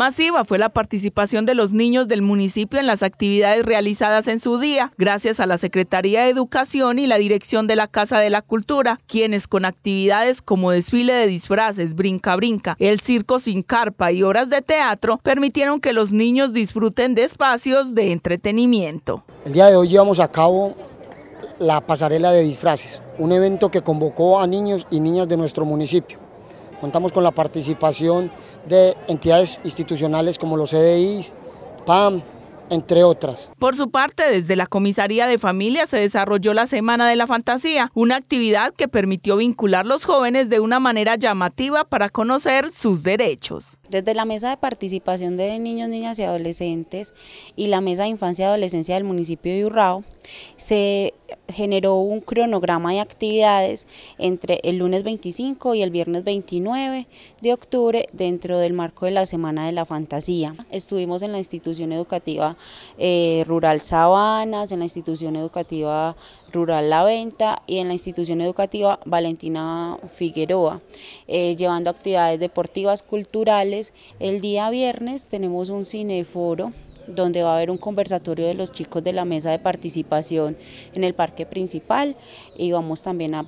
Masiva fue la participación de los niños del municipio en las actividades realizadas en su día, gracias a la Secretaría de Educación y la Dirección de la Casa de la Cultura, quienes con actividades como desfile de disfraces, brinca brinca, el circo sin carpa y horas de teatro permitieron que los niños disfruten de espacios de entretenimiento. El día de hoy llevamos a cabo la pasarela de disfraces, un evento que convocó a niños y niñas de nuestro municipio Contamos con la participación de entidades institucionales como los CDIs, e PAM, entre otras. Por su parte, desde la Comisaría de Familia se desarrolló la Semana de la Fantasía, una actividad que permitió vincular los jóvenes de una manera llamativa para conocer sus derechos. Desde la Mesa de Participación de Niños, Niñas y Adolescentes y la Mesa de Infancia y Adolescencia del municipio de Urrao, se generó un cronograma de actividades entre el lunes 25 y el viernes 29 de octubre dentro del marco de la Semana de la Fantasía. Estuvimos en la institución educativa eh, rural Sabanas, en la institución educativa rural La Venta y en la institución educativa Valentina Figueroa, eh, llevando actividades deportivas, culturales. El día viernes tenemos un cineforo donde va a haber un conversatorio de los chicos de la mesa de participación en el parque principal y vamos también a,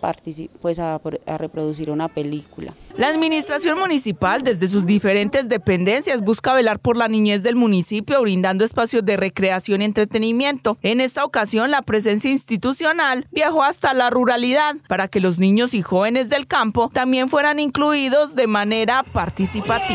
pues a, reproducir una película. La administración municipal desde sus diferentes dependencias busca velar por la niñez del municipio brindando espacios de recreación y entretenimiento. En esta ocasión la presencia institucional viajó hasta la ruralidad para que los niños y jóvenes del campo también fueran incluidos de manera participativa.